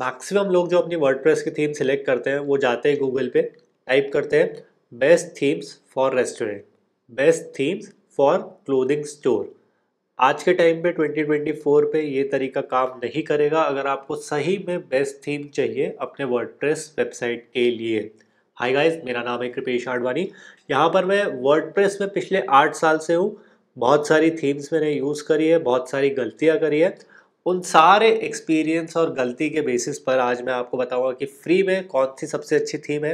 maximum लोग जो अपनी वर्ड की थीम सिलेक्ट करते हैं वो जाते हैं गूगल पे टाइप करते हैं best themes for restaurant best themes for clothing store आज के टाइम पे 2024 पे ये तरीका काम नहीं करेगा अगर आपको सही में बेस्ट थीम चाहिए अपने वर्ड वेबसाइट के लिए हाय गाइस मेरा नाम है कृपेश आडवाणी यहाँ पर मैं वर्ड में पिछले आठ साल से हूँ बहुत सारी थीम्स मैंने यूज़ करी है बहुत सारी गलतियाँ करी है उन सारे एक्सपीरियंस और गलती के बेसिस पर आज मैं आपको बताऊंगा कि फ्री में कौन सी सबसे अच्छी थीम है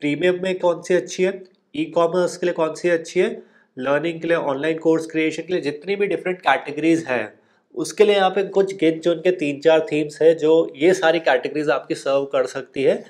प्रीमियम में कौन सी अच्छी है ई कॉमर्स के लिए कौन सी अच्छी है लर्निंग के लिए ऑनलाइन कोर्स क्रिएशन के लिए जितनी भी डिफरेंट कैटेगरीज हैं उसके लिए यहाँ पे कुछ गिन चुन के तीन चार थीम्स हैं जो ये सारी कैटेगरीज आपकी सर्व कर सकती है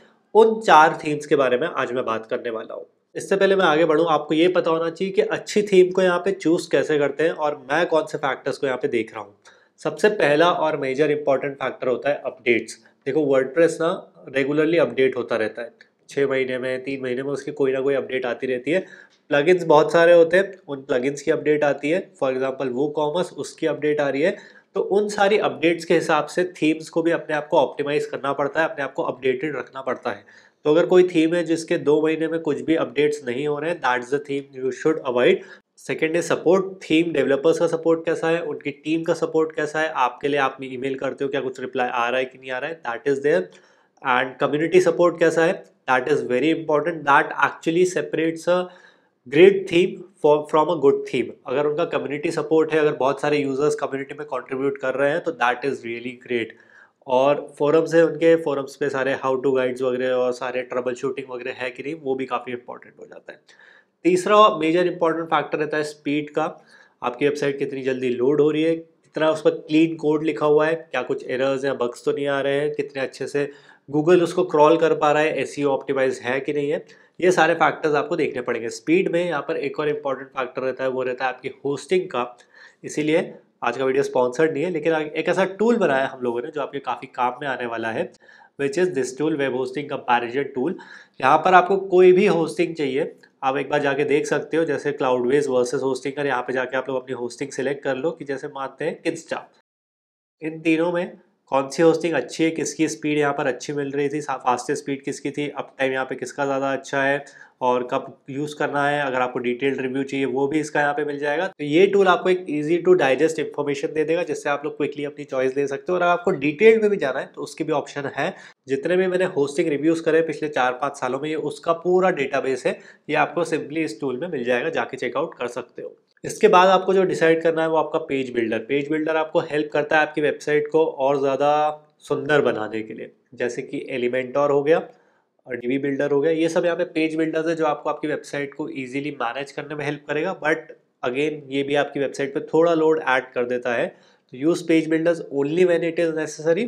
उन चार थीम्स के बारे में आज मैं बात करने वाला हूँ इससे पहले मैं आगे बढ़ूँ आपको ये पता होना चाहिए कि अच्छी थीम को यहाँ पे चूज़ कैसे करते हैं और मैं कौन से फैक्टर्स को यहाँ पे देख रहा हूँ सबसे पहला और मेजर इंपॉर्टेंट फैक्टर होता है अपडेट्स देखो वर्ड ना रेगुलरली अपडेट होता रहता है छः महीने में तीन महीने में उसकी कोई ना कोई अपडेट आती रहती है प्लगइन्स बहुत सारे होते हैं उन प्लगइन्स की अपडेट आती है फॉर एग्जांपल वो कॉमर्स उसकी अपडेट आ रही है तो उन सारी अपडेट्स के हिसाब से थीम्स को भी अपने आप को ऑप्टिमाइज़ करना पड़ता है अपने आप को अपडेटेड रखना पड़ता है तो अगर कोई थीम है जिसके दो महीने में कुछ भी अपडेट्स नहीं हो रहे हैं that's the theme you should avoid second है सपोर्ट थीम डेवलपर्स का सपोर्ट कैसा है उनकी टीम का सपोर्ट कैसा है आपके लिए आप ईमेल करते हो क्या कुछ रिप्लाई आ रहा है कि नहीं आ रहा है that is there and community support कैसा है that is very important that actually separates a great theme from a good theme अगर उनका कम्युनिटी सपोर्ट है अगर बहुत सारे यूजर्स कम्युनिटी में कॉन्ट्रीब्यूट कर रहे हैं तो दैट इज़ रियली ग्रेट और फोरम्स है उनके फोरम्स पे सारे हाउ टू गाइड्स वगैरह और सारे ट्रबल शूटिंग वगैरह है कि नहीं वो भी काफ़ी इंपॉर्टेंट हो जाता है तीसरा मेजर इंपॉर्टेंट फैक्टर रहता है स्पीड का आपकी वेबसाइट कितनी जल्दी लोड हो रही है कितना उस पर क्लीन कोड लिखा हुआ है क्या कुछ एरर्स या बग्स तो नहीं आ रहे हैं कितने अच्छे से गूगल उसको क्रॉल कर पा रहा है ए सी ऑप्टिमाइज है कि नहीं है ये सारे फैक्टर्स आपको देखने पड़ेंगे स्पीड में यहाँ पर एक और इम्पॉर्टेंट फैक्टर रहता है वो रहता है आपकी होस्टिंग का इसीलिए आज का वीडियो स्पॉन्सर्ड नहीं है लेकिन एक ऐसा टूल बनाया हम लोगों ने जो आपके काफ़ी काम में आने वाला है which is this tool web hosting comparison tool यहाँ पर आपको कोई भी होस्टिंग चाहिए आप एक बार जाके देख सकते हो जैसे क्लाउडवेज वर्सेस होस्टिंग कर यहाँ पे जाके आप लोग अपनी होस्टिंग सेलेक्ट कर लो कि जैसे मानते हैं इंस्टा इन तीनों में कौन सी होस्टिंग अच्छी है किसकी स्पीड यहाँ पर अच्छी मिल रही थी फास्टेस्ट स्पीड किसकी थी अप टाइम यहाँ पे किसका ज़्यादा अच्छा है और कब यूज़ करना है अगर आपको डिटेल्ड रिव्यू चाहिए वो भी इसका यहाँ पे मिल जाएगा तो ये टूल आपको एक ईजी टू डाइजेस्ट इन्फॉर्मेशन दे देगा जिससे आप लोग क्विकली अपनी चॉइस ले सकते हो और अगर आपको डिटेल्ड में भी जाना है तो उसके भी ऑप्शन है जितने भी मैंने होस्टिंग रिव्यूज़ करे पिछले चार पाँच सालों में ये उसका पूरा डेटा है ये आपको सिंपली इस टूल में मिल जाएगा जाके चेकआउट कर सकते हो इसके बाद आपको जो डिसाइड करना है वो आपका पेज बिल्डर पेज बिल्डर आपको हेल्प करता है आपकी वेबसाइट को और ज़्यादा सुंदर बनाने के लिए जैसे कि एलिमेंटोर हो गया और डीबी बिल्डर हो गया ये सब यहाँ पे पेज बिल्डर्स है जो आपको आपकी वेबसाइट को ईजिली मैनेज करने में हेल्प करेगा बट अगेन ये भी आपकी वेबसाइट पे थोड़ा लोड ऐड कर देता है तो use page builders only when it is necessary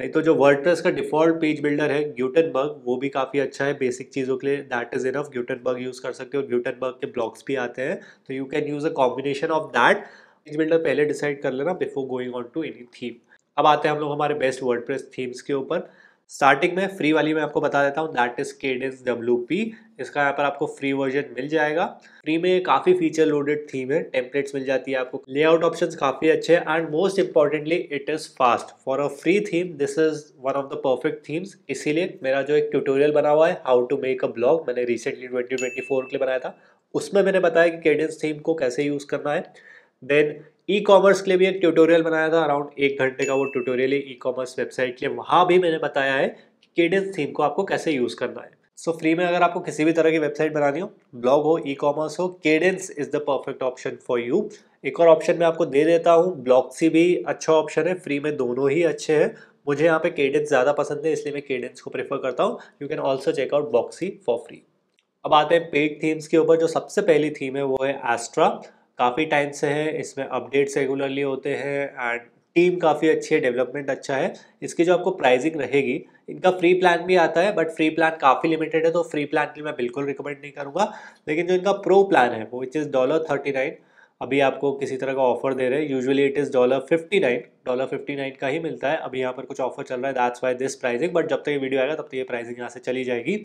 नहीं तो जो वर्डप्रेस का डिफॉल्ट पेज बिल्डर है ग्यूटन वो भी काफ़ी अच्छा है बेसिक चीज़ों के लिए that is enough Gutenberg use कर सकते हो ग्यूटन के ब्लॉग्स भी आते हैं तो you can use a combination of that page builder पहले डिसाइड कर लेना before going on to any theme अब आते हैं हम लोग हमारे बेस्ट वर्डप्रेस थीम्स के ऊपर स्टार्टिंग में फ्री वाली मैं आपको बता देता हूँ दैट इज केडेंस डब्ल्यू पी इसका यहाँ पर आपको फ्री वर्जन मिल जाएगा फ्री में काफ़ी फीचर लोडेड थीम है टेम्पलेट्स मिल जाती है आपको लेआउट ऑप्शंस काफ़ी अच्छे हैं and most importantly it is fast for a free theme this is one of the perfect themes इसीलिए मेरा जो एक ट्यूटोरियल बना हुआ है how to make a blog मैंने रिसेंटली ट्वेंटी के लिए बनाया था उसमें मैंने बताया कि केडेंस थीम को कैसे यूज़ करना है देन ई कॉमर्स के लिए भी एक ट्यूटोरियल बनाया था अराउंड एक घंटे का वो ट्यूटोरियल है ई कॉमर्स वेबसाइट के लिए वहाँ भी मैंने बताया है कि केडेंस थीम को आपको कैसे यूज़ करना है सो so, फ्री में अगर आपको किसी भी तरह की वेबसाइट बनानी हो ब्लॉग हो ई कॉमर्स हो Kadence is the perfect option for you एक और ऑप्शन मैं आपको दे देता हूँ ब्लॉक्सी भी अच्छा ऑप्शन है फ्री में दोनों ही अच्छे हैं मुझे यहाँ पे केडेंस ज़्यादा पसंद है इसलिए मैं केडेंस को प्रेफर करता हूँ you can also check out Blocksy for free अब आते हैं पेड थीम्स के ऊपर जो सबसे पहली थीम है वो है एस्ट्रा काफ़ी टाइम से है इसमें अपडेट्स रेगुलरली होते हैं एंड टीम काफ़ी अच्छी है डेवलपमेंट अच्छा है इसकी जो आपको प्राइसिंग रहेगी इनका फ्री प्लान भी आता है बट फ्री प्लान काफ़ी लिमिटेड है तो फ्री प्लान के लिए मैं बिल्कुल रिकमेंड नहीं करूँगा लेकिन जो इनका प्रो प्लान है वो which is dollar thirty nine अभी आपको किसी तरह का ऑफर दे रहे हैं usually it is dollar fifty nine dollar fifty nine का ही मिलता है अभी यहाँ पर कुछ ऑफर चल रहा है that's why this pricing but जब तक ये वीडियो आएगा तब तक ये प्राइजिंग यहाँ से चली जाएगी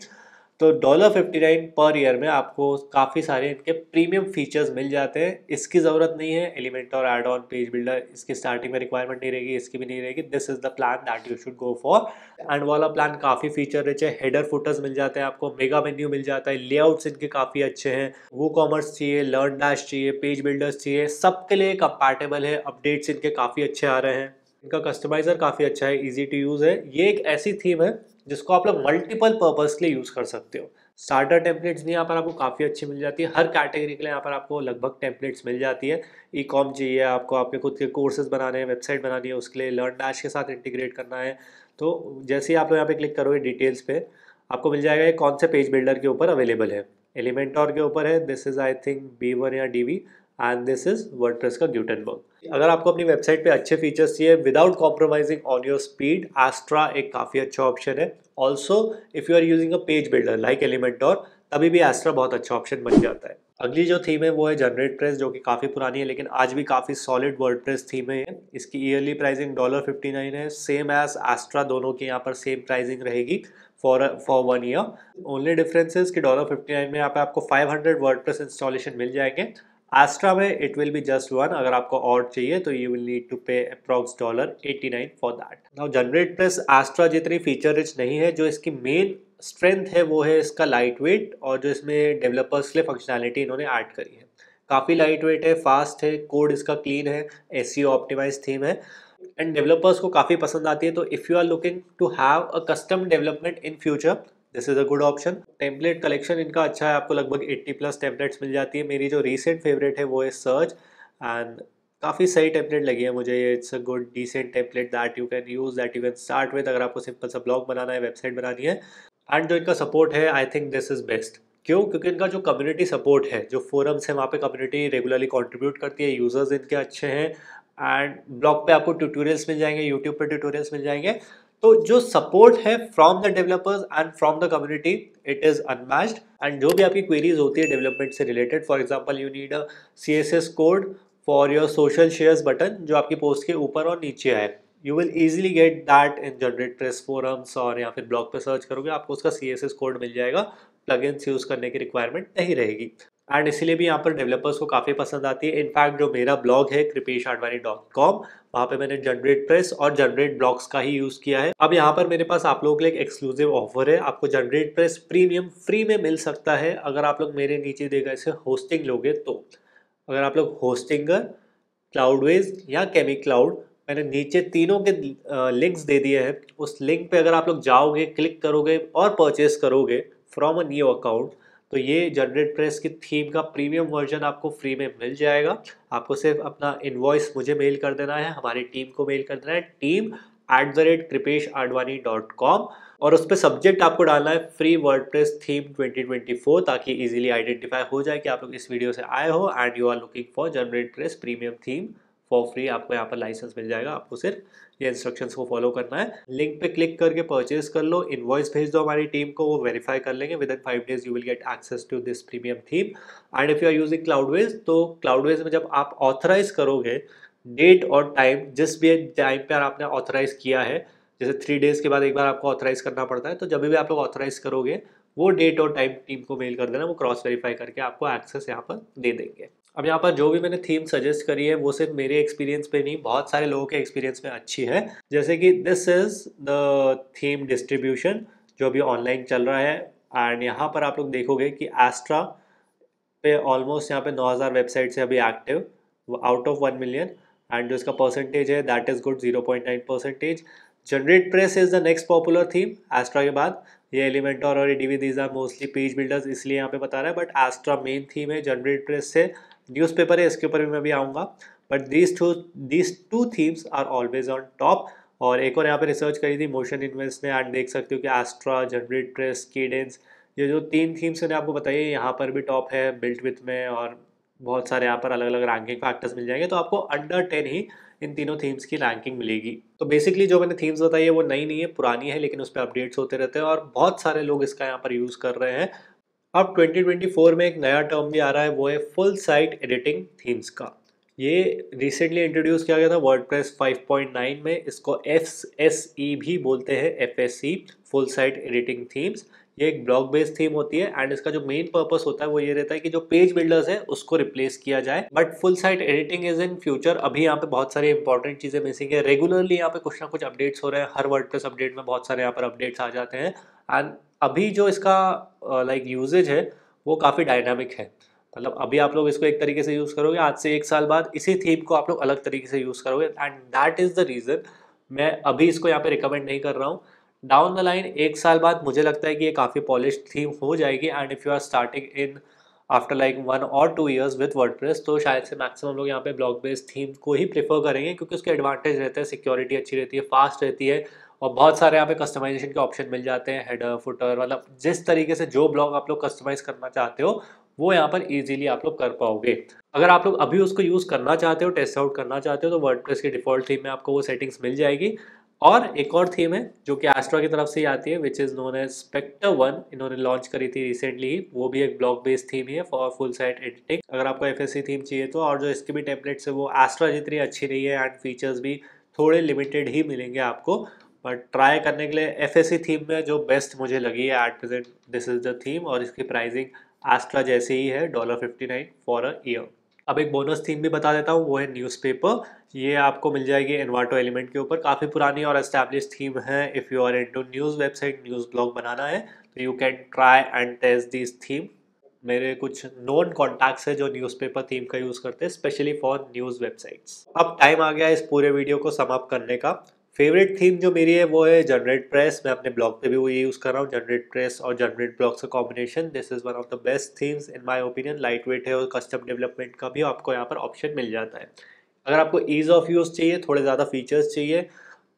तो dollar fifty nine per year में आपको काफ़ी सारे इनके प्रीमियम फीचर्स मिल जाते हैं इसकी ज़रूरत नहीं है एलिमेंट और एड ऑन पेज बिल्डर इसकी स्टार्टिंग में रिक्वायरमेंट नहीं रहेगी इसकी भी नहीं रहेगी this is the plan that you should go for and वाला प्लान काफ़ी फीचर रिच है हेडर फोटर्स मिल जाते हैं आपको मेगा मेन्यू मिल जाता है लेआउट्स इनके काफ़ी अच्छे हैं वो कॉमर्स चाहिए लर्न डैश चाहिए पेज बिल्डर्स चाहिए सबके लिए कंपैटेबल है अपडेट्स इनके काफ़ी अच्छे आ रहे हैं इनका कस्टमाइजर काफ़ी अच्छा है इजी टू यूज़ है ये एक ऐसी थीम है जिसको आप लोग मल्टीपल पर्पज़ के लिए यूज़ कर सकते हो स्टार्टर टेम्पलेट्स भी यहाँ पर आपको काफ़ी अच्छी मिल जाती है हर कैटेगरी के लिए यहाँ पर आपको लगभग टेम्पलेट्स मिल जाती है ई कॉम चाहिए आपको आपके खुद के कोर्सेज बनाने हैं वेबसाइट बनानी है उसके लिए लर्न डैश के साथ इंटीग्रेट करना है तो जैसे ही आप लोग यहाँ पे क्लिक करोगे डिटेल्स पे आपको मिल जाएगा ये कौन से पेज बिल्डर के ऊपर अवेलेबल है एलिमेंटॉर के ऊपर है this is I think B one या Divi and this is press का ग्यूटनबर्ग अगर आपको अपनी वेबसाइट पे अच्छे फीचर्स चाहिए without compromising on your speed Astra एक काफ़ी अच्छा ऑप्शन है also if you are using a page builder like element और तभी भी एस्ट्रा बहुत अच्छा ऑप्शन बन जाता है अगली जो थीम है वो है जनरेट प्रेस जो कि काफ़ी पुरानी है लेकिन आज भी काफ़ी सॉलिड वर्ड प्रेस थीम है इसकी yearly pricing dollar fifty nine है सेम एज एस्ट्रा दोनों की यहाँ पर सेम प्राइसिंग रहेगी for for one year only difference is कि डॉलर फिफ्टी नाइन में यहाँ पर आपको five hundred WordPress installation मिल जाएंगे एस्ट्रा में it will be just one अगर आपको और चाहिए तो you will need to pay approx dollar eighty nine for that now GeneratePress एस्ट्रा जितनी फीचर रिच नहीं है जो इसकी मेन स्ट्रेंथ है वो है इसका लाइट वेट और जो इसमें डेवलपर्स के लिए फंक्शनैलिटी इन्होंने ऐड करी है काफ़ी लाइट वेट है फास्ट है कोड इसका क्लीन है ए सी ऑप्टिमाइज थीम है एंड डेवलपर्स को काफ़ी पसंद आती है तो if you are looking to have a custom development in future this is a good option template collection इनका अच्छा है आपको लगभग 80 प्लस टेम्पलेट्स मिल जाती है मेरी जो रीसेंट फेवरेट है वो है सर्च एंड काफ़ी सही टेम्पलेट लगी है मुझे ये it's a good decent template that you can use that you can start with अगर आपको सिंपल सा ब्लॉग बनाना है वेबसाइट बनानी है एंड जो इनका सपोर्ट है I think this is best क्यों क्योंकि इनका जो कम्युनिटी सपोर्ट है जो फोरम्स है वहाँ पे कम्युनिटी रेगुलरली कंट्रीब्यूट करती है यूज़र्स इनके अच्छे हैं एंड ब्लॉग पे आपको ट्यूटोरियल्स मिल जाएंगे यूट्यूब पे ट्यूटोरियल्स मिल जाएंगे तो जो सपोर्ट है from the developers and from the community it is unmatched and जो भी आपकी क्वेरीज होती है डेवलपमेंट से related for example you need a C S S code for your social shares button जो आपकी पोस्ट के ऊपर और नीचे है you will easily get that in GeneratePress forums और या फिर ब्लॉग पे सर्च करोगे आपको उसका सी एस एस कोड मिल जाएगा प्लग इन्स यूज़ करने की रिक्वायरमेंट नहीं रहेगी एंड इसीलिए भी यहाँ पर डेवलपर्स को काफ़ी पसंद आती है इनफैक्ट जो मेरा ब्लॉग है कृपेश आडवाणी डॉट कॉम वहाँ पे मैंने जनरेट प्रेस और जनरेट ब्लॉक्स का ही यूज़ किया है अब यहाँ पर मेरे पास आप लोगों के लिए एक एक्सक्लूसिव ऑफर है आपको जनरेट प्रेस प्रीमियम फ्री में मिल सकता है अगर आप लोग मेरे नीचे देगा इसे होस्टिंग लोगे तो अगर आप लोग होस्टिंगर क्लाउडवेज या केमी क्लाउड मैंने नीचे तीनों के लिंक्स दे दिए हैं उस लिंक पर अगर आप लोग जाओगे क्लिक करोगे और परचेस करोगे फ्रॉम अ न्यू अकाउंट तो ये जनरेट प्रेस की थीम का प्रीमियम वर्जन आपको फ्री में मिल जाएगा आपको सिर्फ अपना इन्वॉइस मुझे मेल कर देना है हमारी टीम को मेल कर देना है team at the rate Kripesh Advani dot com और उस पर सब्जेक्ट आपको डालना है free WordPress theme twenty twenty four ताकि इजीली आइडेंटिफाई हो जाए कि आप लोग इस वीडियो से आए हो and you are looking for GeneratePress premium theme for free आपको यहाँ पर लाइसेंस मिल जाएगा आपको सिर्फ ये इंस्ट्रक्शन को फॉलो करना है लिंक पे क्लिक करके परचेज कर लो इन्वॉइस भेज दो हमारी टीम को वो वेरीफाई कर लेंगे within five days you will get access to this premium theme and if you are using Cloudways तो क्लाउडवेज में जब आप ऑथराइज करोगे डेट और टाइम जिस भी टाइम पर आपने ऑथराइज किया है जैसे थ्री डेज के बाद एक बार आपको ऑथराइज करना पड़ता है तो जब भी आप लोग ऑथराइज करोगे वो डेट और टाइम टीम को मेल कर देना वो क्रॉस वेरीफाई करके आपको एक्सेस यहाँ पर दे देंगे अब यहाँ पर जो भी मैंने थीम सजेस्ट करी है वो सिर्फ मेरे एक्सपीरियंस पे नहीं बहुत सारे लोगों के एक्सपीरियंस में अच्छी है जैसे कि this is the theme distribution जो अभी ऑनलाइन चल रहा है एंड यहाँ पर आप लोग देखोगे कि एस्ट्रा पे ऑलमोस्ट यहाँ पे 9000 वेबसाइट्स है अभी active out of one million and जो इसका परसेंटेज है that is good zero percentage GeneratePress is the next popular theme Astra के बाद ये एलिमेंटर और ये D these are mostly page builders इसलिए यहाँ पे बता रहा है बट एस्ट्रा मेन थीम है जनरेट प्रेस से न्यूज़पेपर है इसके ऊपर भी मैं भी आऊँगा but these two these two themes are always on top और एक और यहाँ पे रिसर्च करी थी मोशन इन्वेस्ट ने एंड देख सकते हो कि एस्ट्रा जनरेट ट्रेस कीडेंस ये जो तीन थीम्स मैंने आपको बताई यहाँ पर भी टॉप है बिल्ट विथ में और बहुत सारे यहाँ पर अलग अलग रैंकिंग फैक्टर्स मिल जाएंगे तो आपको अंडर टेन ही इन तीनों थीम्स की रैंकिंग मिलेगी तो बेसिकली जो मैंने थीम्स बताई है वो नई नहीं है पुरानी है लेकिन उस पर अपडेट्स होते रहते हैं और बहुत सारे लोग इसका यहाँ पर यूज़ कर रहे हैं अब 2024 में एक नया टर्म भी आ रहा है वो है फुल साइट एडिटिंग थीम्स का ये रिसेंटली इंट्रोड्यूस किया गया था वर्डप्रेस 5.9 में इसको एफ एस ई भी बोलते हैं F S E full site editing themes ये एक ब्लॉग बेस्ड थीम होती है एंड इसका जो मेन पर्पस होता है वो ये रहता है कि जो पेज बिल्डर्स है उसको रिप्लेस किया जाए but full site editing is in future अभी यहाँ पे बहुत सारी इंपॉर्टेंट चीजें मिसिंग है रेगुलरली यहाँ पे कुछ ना कुछ अपडेट्स हो रहे हैं हर वर्ड अपडेट में बहुत सारे यहाँ पर अपडेट्स आ जाते हैं एंड अभी जो इसका लाइक यूजेज है वो काफ़ी डायनामिक है मतलब अभी आप लोग इसको एक तरीके से यूज़ करोगे आज से एक साल बाद इसी थीम को आप लोग अलग तरीके से यूज़ करोगे and that is the reason मैं अभी इसको यहाँ पे रिकमेंड नहीं कर रहा हूँ डाउन द लाइन एक साल बाद मुझे लगता है कि ये काफ़ी पॉलिश थीम हो जाएगी and if you are starting in after like one और टू ईयर्स विथ वर्ड तो शायद से मैक्सिमम लोग यहाँ पे ब्लॉक बेस्ड थीम को ही प्रिफर करेंगे क्योंकि उसके एडवांटेज रहते हैं सिक्योरिटी अच्छी रहती है फास्ट रहती है और बहुत सारे यहाँ पे कस्टमाइजेशन के ऑप्शन मिल जाते हैं हेडर फुटर मतलब जिस तरीके से जो ब्लॉग आप लोग कस्टमाइज करना चाहते हो वो यहाँ पर इजीली आप लोग कर पाओगे अगर आप लोग अभी उसको यूज़ करना चाहते हो टेस्ट आउट करना चाहते हो तो वर्ड की डिफॉल्ट थीम में आपको वो सेटिंग्स मिल जाएगी और एक और थीम है जो कि एस्ट्रा की तरफ से ही आती है which is known as Spectra One इन्होंने लॉन्च करी थी रिसेंटली वो भी एक ब्लॉक बेस्ड थीम ही है फॉर फुल साइट एडिटिंग अगर आपको एफ थीम चाहिए तो और जो इसके भी टेम्पलेट्स है वो एस्ट्रा जितनी अच्छी नहीं है एंड फीचर्स भी थोड़े लिमिटेड ही मिलेंगे आपको बट ट्राई करने के लिए एफ थीम में जो बेस्ट मुझे लगी है at present this is the theme और इसकी प्राइसिंग आस्ट्रा जैसे ही है dollar fifty nine for a year अब एक बोनस थीम भी बता देता हूँ वो है न्यूज़पेपर ये आपको मिल जाएगी एनवाटो एलिमेंट के ऊपर काफ़ी पुरानी और एस्टैब्लिश थीम है if you are into news website news blog बनाना है तो you can try and test this theme मेरे कुछ नोन कॉन्टैक्ट्स है जो न्यूज़पेपर थीम का यूज़ करते हैं स्पेशली फॉर न्यूज़ वेबसाइट्स अब टाइम आ गया इस पूरे वीडियो को समाप्त करने का फेवरेट थीम जो मेरी है वो है जनरेट प्रेस मैं अपने ब्लॉग पे भी वो यूज़ कर रहा हूँ जनरेट प्रेस और जनरेट ब्लॉग्स का combination this is one of the best themes in my opinion light weight है और कस्टम डेवलपमेंट का भी आपको यहाँ पर ऑप्शन मिल जाता है अगर आपको ईज़ ऑफ यूज़ चाहिए थोड़े ज़्यादा फीचर्स चाहिए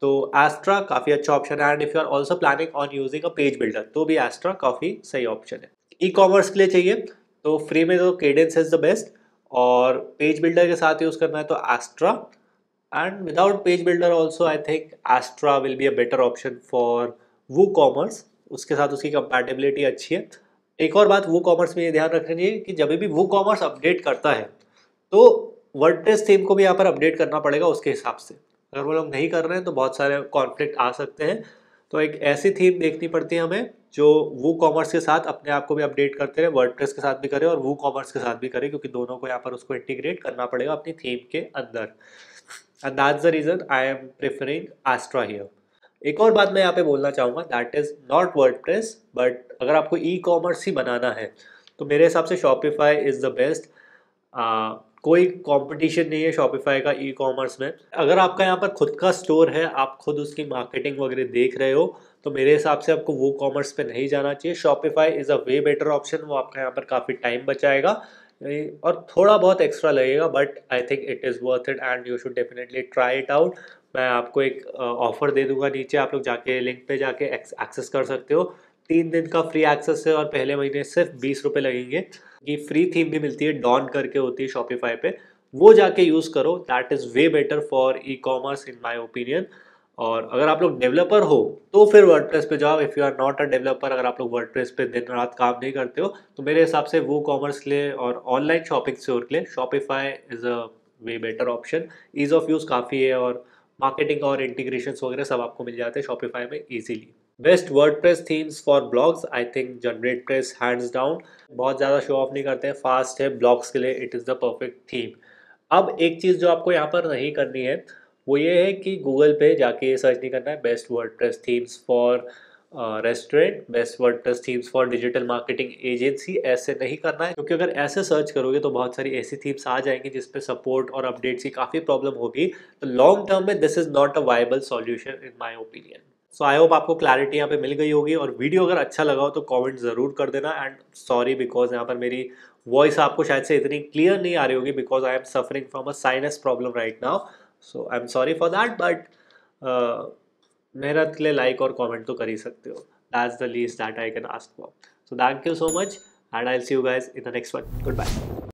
तो एस्ट्रा काफ़ी अच्छा ऑप्शन है and if you are also planning on using a page builder तो भी एस्ट्रा काफ़ी सही ऑप्शन है ई कॉमर्स के लिए चाहिए तो फ्री में तो केडेंस इज़ द बेस्ट और पेज बिल्डर के साथ यूज़ करना है तो Astra and without page builder also I think Astra will be a better option for WooCommerce उसके साथ उसकी कंपैटिबिलिटी अच्छी है एक और बात वो कॉमर्स में ये ध्यान रखना चाहिए कि जब भी वो कॉमर्स अपडेट करता है तो वर्डप्रेस थीम को भी यहाँ पर अपडेट करना पड़ेगा उसके हिसाब से अगर वो लोग नहीं कर रहे हैं तो बहुत सारे कॉन्फ्लिक्ट आ सकते हैं तो एक ऐसी थीम देखनी पड़ती है हमें जो वो कॉमर्स के साथ अपने आप को भी अपडेट करते रहे वर्डप्रेस के साथ भी करें और वो कॉमर्स के साथ भी करें क्योंकि दोनों को यहाँ पर उसको इंटीग्रेट करना पड़ेगा अपनी थीम के अंदर and that's the reason I am preferring Astra here एक और बात मैं यहाँ पे बोलना चाहूँगा that is not word but अगर आपको ई कॉमर्स ही बनाना है तो मेरे हिसाब से शॉपिफाई इज़ द बेस्ट कोई कंपटीशन नहीं है शॉपिफाई का ई कॉमर्स में अगर आपका यहाँ पर खुद का स्टोर है आप खुद उसकी मार्केटिंग वगैरह देख रहे हो तो मेरे हिसाब से आपको वो कॉमर्स पे नहीं जाना चाहिए Shopify is a way better option वो आपका यहाँ पर काफ़ी टाइम बचाएगा और थोड़ा बहुत एक्स्ट्रा लगेगा but I think it is worth it and you should definitely try it out मैं आपको एक ऑफ़र दे दूंगा नीचे आप लोग जाके लिंक पे जाके एक्सेस कर सकते हो तीन दिन का फ्री एक्सेस है और पहले महीने सिर्फ बीस रुपये लगेंगे कि फ्री थीम भी मिलती है डॉन करके होती है शॉपिफाई पे वो जाके यूज़ करो that is way better for e commerce in my opinion और अगर आप लोग डेवलपर हो तो फिर वर्डप्रेस पे जाओ if you are not a developer अगर आप लोग वर्डप्रेस पे दिन रात काम नहीं करते हो तो मेरे हिसाब से वो कॉमर्स के लिए और ऑनलाइन शॉपिंग स्टोर के लिए Shopify is a way better option ease of use काफ़ी है और मार्केटिंग और इंटीग्रेशन वगैरह सब आपको मिल जाते हैं शॉपिफाई में easily best WordPress themes for blogs I think GeneratePress hands down बहुत ज़्यादा शो ऑफ नहीं करते हैं फास्ट है ब्लॉग्स के लिए it is the perfect theme अब एक चीज़ जो आपको यहाँ पर नहीं करनी है वो ये है कि गूगल पे जाके सर्च नहीं करना है best WordPress themes for restaurant best WordPress themes for digital marketing agency ऐसे नहीं करना है क्योंकि अगर ऐसे सर्च करोगे तो बहुत सारी ऐसी थीम्स आ जाएंगी जिसपे सपोर्ट और अपडेट्स की काफ़ी प्रॉब्लम होगी तो लॉन्ग टर्म में this is not a viable solution in my opinion so I hope आपको क्लैरिटी यहाँ पे मिल गई होगी और वीडियो अगर अच्छा लगा हो तो कमेंट ज़रूर कर देना एंड सॉरी बिकॉज यहाँ पर मेरी वॉइस आपको शायद से इतनी क्लियर नहीं आ रही होगी because I am suffering from a sinus problem right now so I am sorry for that but मेहनत के लिए लाइक और कमेंट तो कर ही सकते हो that's the least that I can ask for so thank you so much and I see you guys in the next one good bye